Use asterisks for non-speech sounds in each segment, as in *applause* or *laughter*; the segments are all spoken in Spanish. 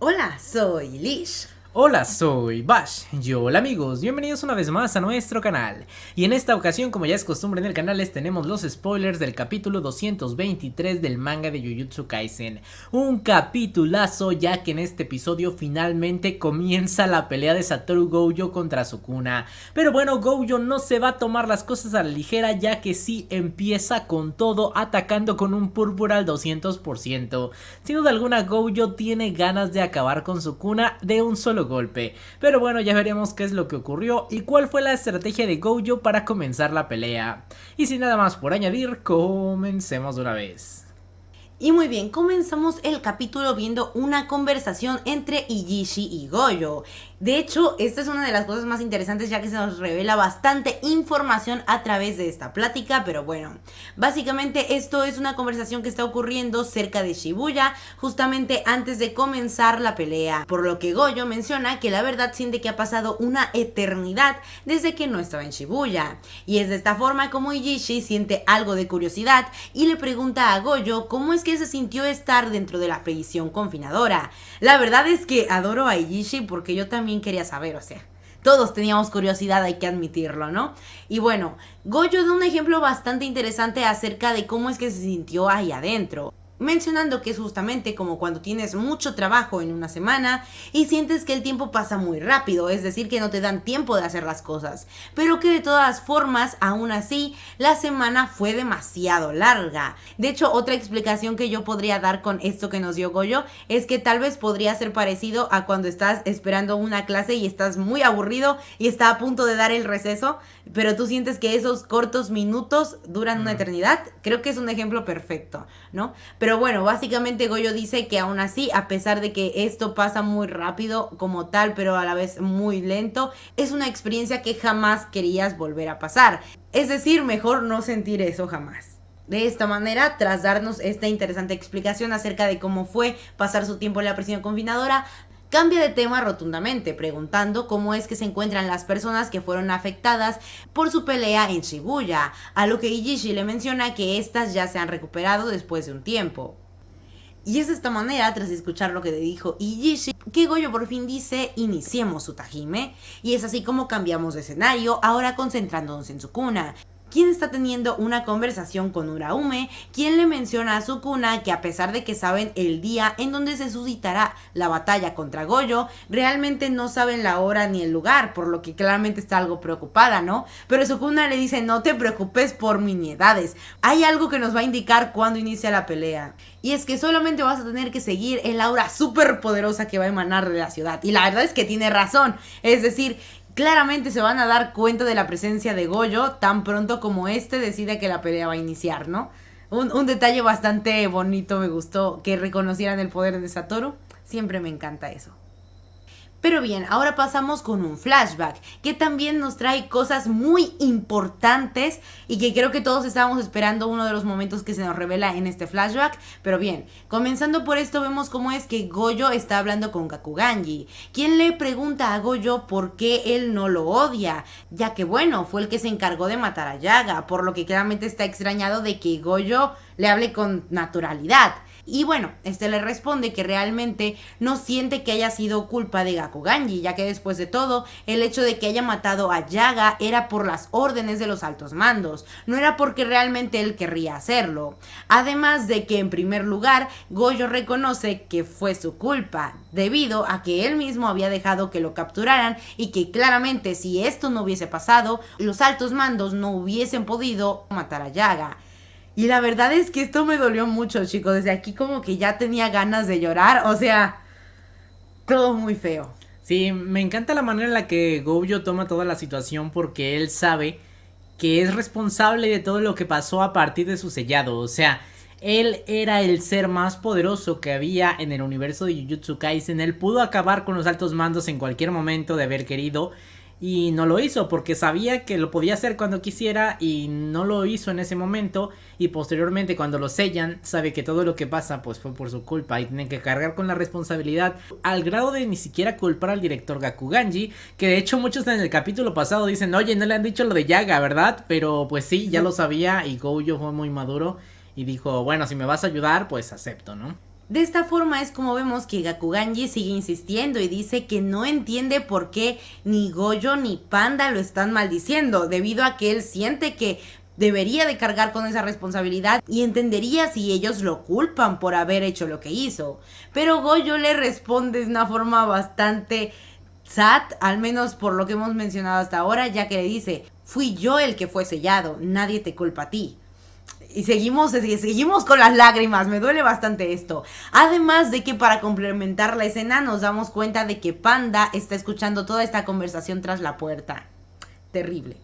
Hola, soy Lish Hola, soy Bash, yo hola amigos, bienvenidos una vez más a nuestro canal. Y en esta ocasión, como ya es costumbre en el canal, les tenemos los spoilers del capítulo 223 del manga de Jujutsu Kaisen. Un capitulazo ya que en este episodio finalmente comienza la pelea de Satoru Gojo contra Sukuna. Pero bueno, Gojo no se va a tomar las cosas a la ligera ya que sí empieza con todo atacando con un púrpura al 200%. Sin duda alguna, Gojo tiene ganas de acabar con Sukuna de un solo golpe. Pero bueno, ya veremos qué es lo que ocurrió y cuál fue la estrategia de Gojo para comenzar la pelea. Y sin nada más por añadir, comencemos de una vez. Y muy bien, comenzamos el capítulo viendo una conversación entre Ijishi y Goyo. De hecho, esta es una de las cosas más interesantes ya que se nos revela bastante información a través de esta plática, pero bueno, básicamente esto es una conversación que está ocurriendo cerca de Shibuya justamente antes de comenzar la pelea, por lo que Goyo menciona que la verdad siente que ha pasado una eternidad desde que no estaba en Shibuya, y es de esta forma como Ijishi siente algo de curiosidad y le pregunta a Goyo cómo es que se sintió estar dentro de la prisión confinadora. La verdad es que adoro a Ijishi porque yo también quería saber, o sea. Todos teníamos curiosidad, hay que admitirlo, ¿no? Y bueno, Goyo de un ejemplo bastante interesante acerca de cómo es que se sintió ahí adentro mencionando que es justamente como cuando tienes mucho trabajo en una semana y sientes que el tiempo pasa muy rápido, es decir, que no te dan tiempo de hacer las cosas, pero que de todas formas, aún así, la semana fue demasiado larga. De hecho, otra explicación que yo podría dar con esto que nos dio Goyo es que tal vez podría ser parecido a cuando estás esperando una clase y estás muy aburrido y está a punto de dar el receso, pero tú sientes que esos cortos minutos duran una eternidad. Creo que es un ejemplo perfecto, ¿no? Pero bueno, básicamente Goyo dice que aún así, a pesar de que esto pasa muy rápido como tal, pero a la vez muy lento, es una experiencia que jamás querías volver a pasar. Es decir, mejor no sentir eso jamás. De esta manera, tras darnos esta interesante explicación acerca de cómo fue pasar su tiempo en la prisión confinadora, Cambia de tema rotundamente, preguntando cómo es que se encuentran las personas que fueron afectadas por su pelea en Shibuya, a lo que Ijishi le menciona que éstas ya se han recuperado después de un tiempo. Y es de esta manera, tras escuchar lo que le dijo Ijishi, que Goyo por fin dice, iniciemos su tajime. Y es así como cambiamos de escenario, ahora concentrándonos en su cuna. ¿Quién está teniendo una conversación con Uraume? ¿Quién le menciona a Sukuna que a pesar de que saben el día en donde se suscitará la batalla contra Goyo, realmente no saben la hora ni el lugar, por lo que claramente está algo preocupada, ¿no? Pero Sukuna le dice, no te preocupes por miniedades, hay algo que nos va a indicar cuándo inicia la pelea. Y es que solamente vas a tener que seguir el aura súper poderosa que va a emanar de la ciudad. Y la verdad es que tiene razón. Es decir, Claramente se van a dar cuenta de la presencia de Goyo tan pronto como este decide que la pelea va a iniciar, ¿no? Un, un detalle bastante bonito me gustó que reconocieran el poder de Satoru. Siempre me encanta eso. Pero bien, ahora pasamos con un flashback que también nos trae cosas muy importantes y que creo que todos estábamos esperando uno de los momentos que se nos revela en este flashback. Pero bien, comenzando por esto vemos cómo es que Goyo está hablando con Kakuganji, quien le pregunta a Goyo por qué él no lo odia, ya que bueno, fue el que se encargó de matar a Yaga, por lo que claramente está extrañado de que Goyo le hable con naturalidad. Y bueno, este le responde que realmente no siente que haya sido culpa de Gakuganji, ya que después de todo, el hecho de que haya matado a Yaga era por las órdenes de los altos mandos, no era porque realmente él querría hacerlo. Además de que en primer lugar, Goyo reconoce que fue su culpa, debido a que él mismo había dejado que lo capturaran y que claramente si esto no hubiese pasado, los altos mandos no hubiesen podido matar a Yaga. Y la verdad es que esto me dolió mucho, chicos. Desde aquí como que ya tenía ganas de llorar. O sea, todo muy feo. Sí, me encanta la manera en la que Gojo toma toda la situación porque él sabe que es responsable de todo lo que pasó a partir de su sellado. O sea, él era el ser más poderoso que había en el universo de Jujutsu Kaisen. Él pudo acabar con los altos mandos en cualquier momento de haber querido y no lo hizo porque sabía que lo podía hacer cuando quisiera y no lo hizo en ese momento y posteriormente cuando lo sellan sabe que todo lo que pasa pues fue por su culpa y tienen que cargar con la responsabilidad al grado de ni siquiera culpar al director Gakuganji que de hecho muchos en el capítulo pasado dicen oye no le han dicho lo de Yaga verdad pero pues sí ya lo sabía y Gojo fue muy maduro y dijo bueno si me vas a ayudar pues acepto no de esta forma es como vemos que Gakuganji sigue insistiendo y dice que no entiende por qué ni Goyo ni Panda lo están maldiciendo, debido a que él siente que debería de cargar con esa responsabilidad y entendería si ellos lo culpan por haber hecho lo que hizo. Pero Goyo le responde de una forma bastante sad, al menos por lo que hemos mencionado hasta ahora, ya que le dice, fui yo el que fue sellado, nadie te culpa a ti y seguimos, seguimos con las lágrimas, me duele bastante esto. Además de que para complementar la escena nos damos cuenta de que Panda está escuchando toda esta conversación tras la puerta. Terrible.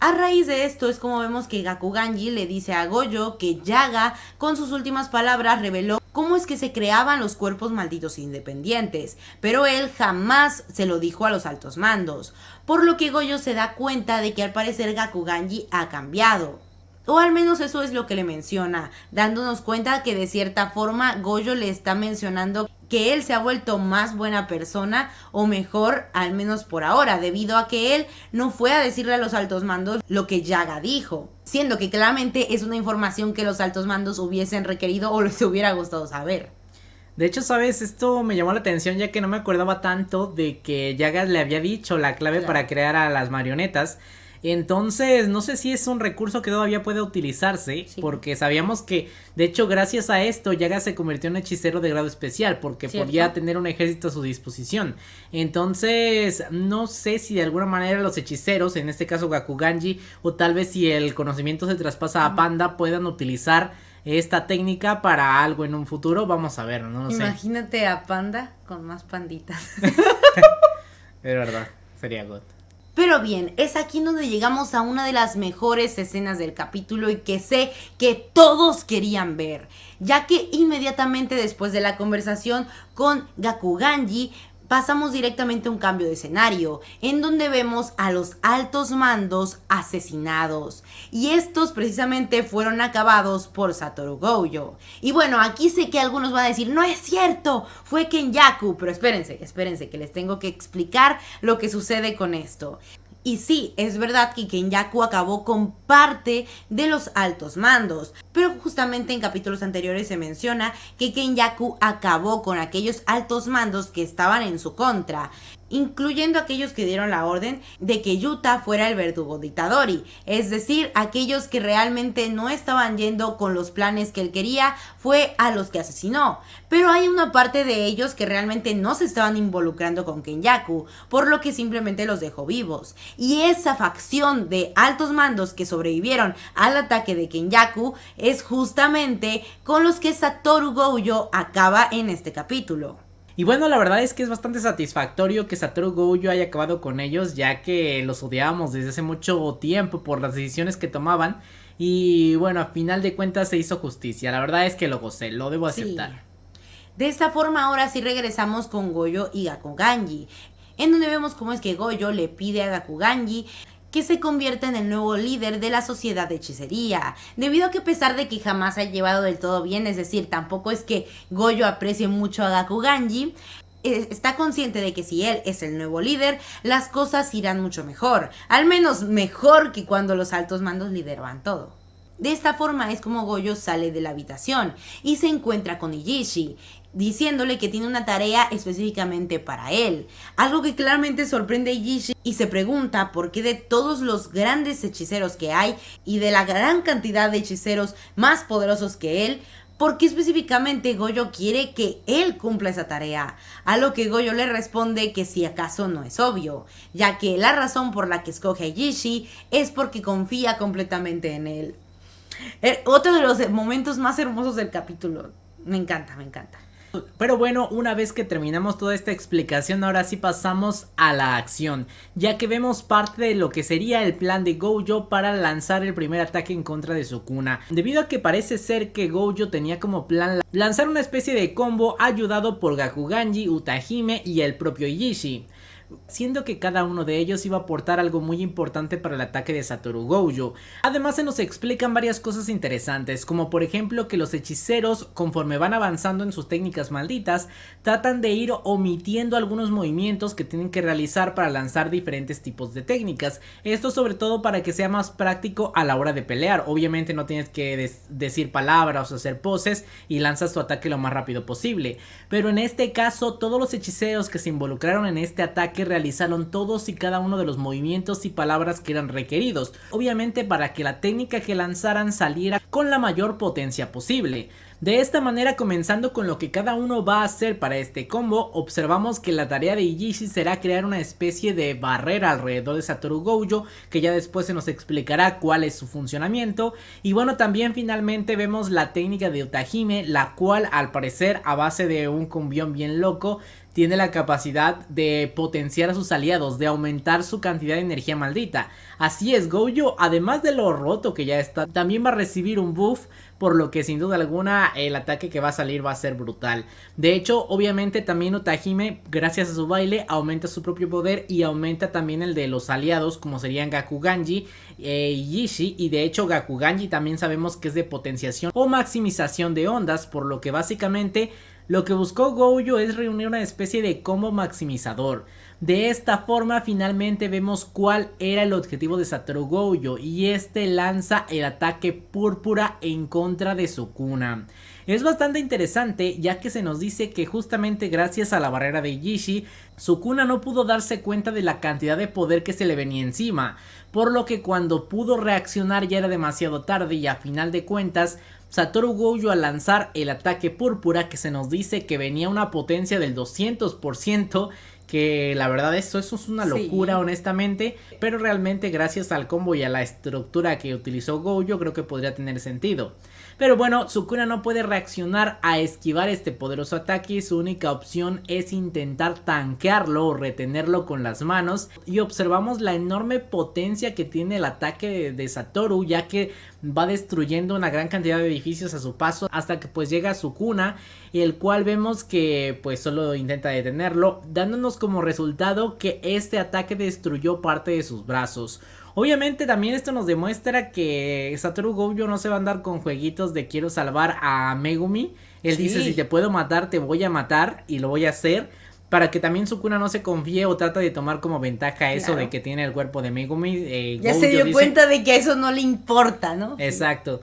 A raíz de esto es como vemos que Gakuganji le dice a Goyo que Yaga con sus últimas palabras reveló cómo es que se creaban los cuerpos malditos independientes, pero él jamás se lo dijo a los altos mandos, por lo que Goyo se da cuenta de que al parecer Gakuganji ha cambiado. O al menos eso es lo que le menciona, dándonos cuenta que de cierta forma Goyo le está mencionando que él se ha vuelto más buena persona o mejor, al menos por ahora, debido a que él no fue a decirle a los altos mandos lo que Yaga dijo, siendo que claramente es una información que los altos mandos hubiesen requerido o les hubiera gustado saber. De hecho, sabes, esto me llamó la atención ya que no me acordaba tanto de que Yaga le había dicho la clave para crear a las marionetas. Entonces, no sé si es un recurso que todavía puede utilizarse, porque sabíamos que, de hecho, gracias a esto, Yaga se convirtió en hechicero de grado especial, porque podía tener un ejército a su disposición. Entonces, no sé si de alguna manera los hechiceros, en este caso Gakuganji, o tal vez si el conocimiento se traspasa a Panda, puedan utilizar esta técnica para algo en un futuro. Vamos a ver, no lo Imagínate a Panda con más panditas. *laughs* es verdad, sería God. Pero bien, es aquí donde llegamos a una de las mejores escenas del capítulo y que sé que todos querían ver, ya que inmediatamente después de la conversación con Gakuganji, pasamos directamente a un cambio de escenario, en donde vemos a los altos mandos asesinados. Y estos precisamente fueron acabados por Satoru Gojo. Y bueno, aquí sé que algunos van a decir, no es cierto, fue Kenyaku, pero espérense, espérense, que les tengo que explicar lo que sucede con esto. Y sí, es verdad que Kenyaku acabó con parte de los altos mandos, pero justamente en capítulos anteriores se menciona que Kenyaku acabó con aquellos altos mandos que estaban en su contra incluyendo aquellos que dieron la orden de que Yuta fuera el verdugo de es decir, aquellos que realmente no estaban yendo con los planes que él quería, fue a los que asesinó. Pero hay una parte de ellos que realmente no se estaban involucrando con Kenyaku, por lo que simplemente los dejó vivos. Y esa facción de altos mandos que sobrevivieron al ataque de Kenyaku es justamente con los que Satoru Gojo acaba en este capítulo. Y bueno, la verdad es que es bastante satisfactorio que Satoru Gojo haya acabado con ellos, ya que los odiábamos desde hace mucho tiempo por las decisiones que tomaban. Y bueno, a final de cuentas se hizo justicia. La verdad es que lo gocé, lo debo aceptar. De esta forma, ahora sí regresamos con Goyo y Gakuganji, en donde vemos cómo es que Goyo le pide a Gakuganji que se convierta en el nuevo líder de la sociedad de hechicería, debido a que a pesar de que jamás ha llevado del todo bien, es decir, tampoco es que Goyo aprecie mucho a Gakuganji, eh, está consciente de que si él es el nuevo líder, las cosas irán mucho mejor, al menos mejor que cuando los altos mandos lideraban todo. De esta forma es como Goyo sale de la habitación y se encuentra con Ijishi, diciéndole que tiene una tarea específicamente para él. Algo que claramente sorprende a Ijishi y se pregunta por qué de todos los grandes hechiceros que hay y de la gran cantidad de hechiceros más poderosos que él, ¿por qué específicamente Goyo quiere que él cumpla esa tarea? A lo que Goyo le responde que si acaso no es obvio, ya que la razón por la que escoge a Ijishi es porque confía completamente en él. Eh, otro de los momentos más hermosos del capítulo. Me encanta, me encanta. Pero bueno, una vez que terminamos toda esta explicación, ahora sí pasamos a la acción, ya que vemos parte de lo que sería el plan de Gojo para lanzar el primer ataque en contra de Sukuna. Debido a que parece ser que Gojo tenía como plan lanzar una especie de combo ayudado por Gakuganji, Utahime y el propio Yishi siendo que cada uno de ellos iba a aportar algo muy importante para el ataque de Satoru Gojo. Además se nos explican varias cosas interesantes, como por ejemplo que los hechiceros, conforme van avanzando en sus técnicas malditas, tratan de ir omitiendo algunos movimientos que tienen que realizar para lanzar diferentes tipos de técnicas. Esto sobre todo para que sea más práctico a la hora de pelear. Obviamente no tienes que decir palabras o hacer poses y lanzas tu ataque lo más rápido posible. Pero en este caso todos los hechiceros que se involucraron en este ataque realizaron todos y cada uno de los movimientos y palabras que eran requeridos, obviamente para que la técnica que lanzaran saliera con la mayor potencia posible. De esta manera comenzando con lo que cada uno va a hacer para este combo, observamos que la tarea de Ijishi será crear una especie de barrera alrededor de Satoru Gojo, que ya después se nos explicará cuál es su funcionamiento, y bueno también finalmente vemos la técnica de Utahime, la cual al parecer a base de un combión bien loco tiene la capacidad de potenciar a sus aliados, de aumentar su cantidad de energía maldita. Así es, Gojo, además de lo roto que ya está, también va a recibir un buff, por lo que sin duda alguna el ataque que va a salir va a ser brutal. De hecho, obviamente también Otajime, gracias a su baile, aumenta su propio poder y aumenta también el de los aliados, como serían Gakuganji eh, y Yishi, y de hecho Gakuganji también sabemos que es de potenciación o maximización de ondas, por lo que básicamente lo que buscó Gojo es reunir una especie de combo maximizador. De esta forma finalmente vemos cuál era el objetivo de Satoru Gojo y este lanza el ataque púrpura en contra de Sukuna. Es bastante interesante ya que se nos dice que justamente gracias a la barrera de Yishi, Sukuna no pudo darse cuenta de la cantidad de poder que se le venía encima, por lo que cuando pudo reaccionar ya era demasiado tarde y a final de cuentas Satoru Gojo al lanzar el ataque púrpura que se nos dice que venía una potencia del 200%, que la verdad eso es una locura honestamente, pero realmente gracias al combo y a la estructura que utilizó Gojo creo que podría tener sentido. Pero bueno, Sukuna no puede reaccionar a esquivar este poderoso ataque y su única opción es intentar tanquearlo o retenerlo con las manos. Y observamos la enorme potencia que tiene el ataque de Satoru ya que va destruyendo una gran cantidad de edificios a su paso hasta que pues llega a su cuna y el cual vemos que pues solo intenta detenerlo dándonos como resultado que este ataque destruyó parte de sus brazos. Obviamente también esto nos demuestra que Satoru Gojo no se va a andar con jueguitos de quiero salvar a Megumi. Él dice si te puedo matar te voy a matar y lo voy a hacer para que también Sukuna no se confíe o trata de tomar como ventaja eso de que tiene el cuerpo de Megumi. Eh, ya se dio cuenta de que eso no le importa, ¿no? Exacto.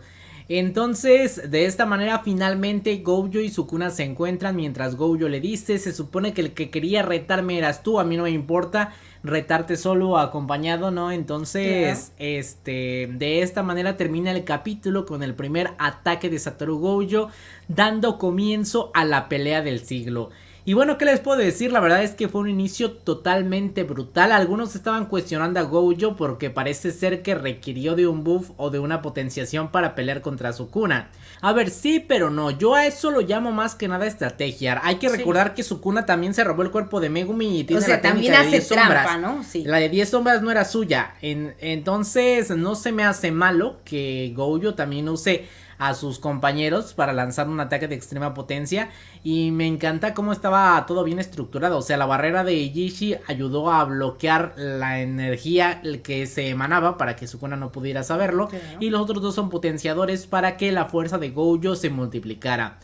Entonces, de esta manera, finalmente Gojo y Sukuna se encuentran mientras Gojo le dice, se supone que el que quería retarme eras tú, a mí no me importa retarte solo o acompañado, ¿no? Entonces, este, de esta manera termina el capítulo con el primer ataque de Satoru Gojo, dando comienzo a la pelea del siglo. Y bueno, ¿qué les puedo decir? La verdad es que fue un inicio totalmente brutal. Algunos estaban cuestionando a Gojo porque parece ser que requirió de un buff o de una potenciación para pelear contra Sukuna. A ver, sí, pero no. Yo a eso lo llamo más que nada estrategia. Hay que recordar que Sukuna también se robó el cuerpo de Megumi y tiene la también de sombras. ¿no? Sí. La de 10 sombras no era suya. entonces, no se me hace malo que Gojo también use a sus compañeros para lanzar un ataque de extrema potencia. Y me encanta cómo estaba todo bien estructurado. O sea, la barrera de Jishi ayudó a bloquear la energía que se emanaba para que Sukuna no pudiera saberlo. Y los otros dos son potenciadores para que la fuerza de Gojo se multiplicara.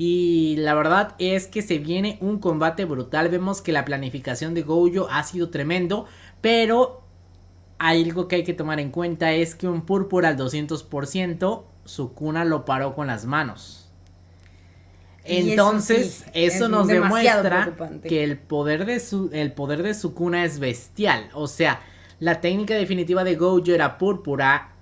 Y la verdad es que se viene un combate brutal. Vemos que la planificación de Gojo ha sido tremendo. Pero hay algo que hay que tomar en cuenta es que un púrpura al 200% cuna lo paró con las manos. Entonces, eso, nos demuestra que el poder, de su, el poder de Sukuna es bestial. O sea, la técnica definitiva de Gojo era púrpura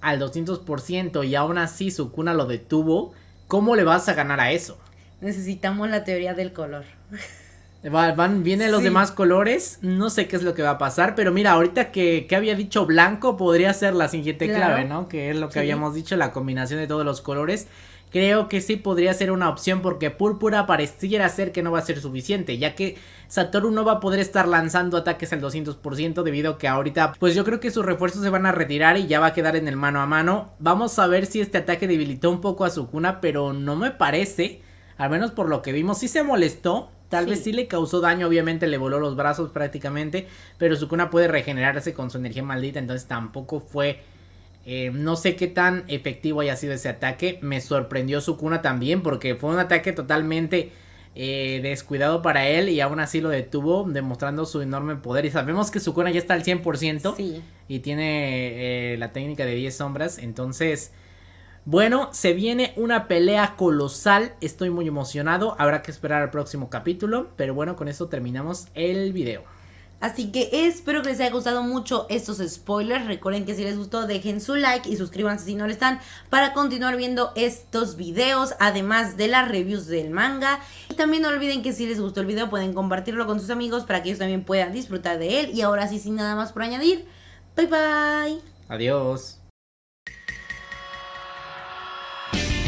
al 200% y aún así su cuna lo detuvo. ¿Cómo le vas a ganar a eso? Necesitamos la teoría del color. *laughs* van, vienen los demás colores. No sé qué es lo que va a pasar, pero mira, ahorita que, había dicho blanco, podría ser la siguiente clave, ¿no? Que es lo que habíamos dicho, la combinación de todos los colores. Creo que sí podría ser una opción porque púrpura pareciera ser que no va a ser suficiente, ya que Satoru no va a poder estar lanzando ataques al 200% debido a que ahorita, pues yo creo que sus refuerzos se van a retirar y ya va a quedar en el mano a mano. Vamos a ver si este ataque debilitó un poco a Sukuna, pero no me parece, al menos por lo que vimos, sí se molestó, Tal vez sí le causó daño, obviamente le voló los brazos prácticamente, pero su cuna puede regenerarse con su energía maldita, entonces tampoco fue... Eh, no sé qué tan efectivo haya sido ese ataque. Me sorprendió su cuna también porque fue un ataque totalmente eh, descuidado para él y aún así lo detuvo demostrando su enorme poder. Y sabemos que su cuna ya está al 100% y tiene eh, la técnica de 10 sombras. Entonces bueno, se viene una pelea colosal, estoy muy emocionado, habrá que esperar al próximo capítulo, pero bueno, con eso terminamos el video. Así que espero que les haya gustado mucho estos spoilers. Recuerden que si les gustó dejen su like y suscríbanse si no lo están para continuar viendo estos videos, además de las reviews del manga. Y también no olviden que si les gustó el video pueden compartirlo con sus amigos para que ellos también puedan disfrutar de él. Y ahora sí, sin nada más por añadir, bye bye. Adiós.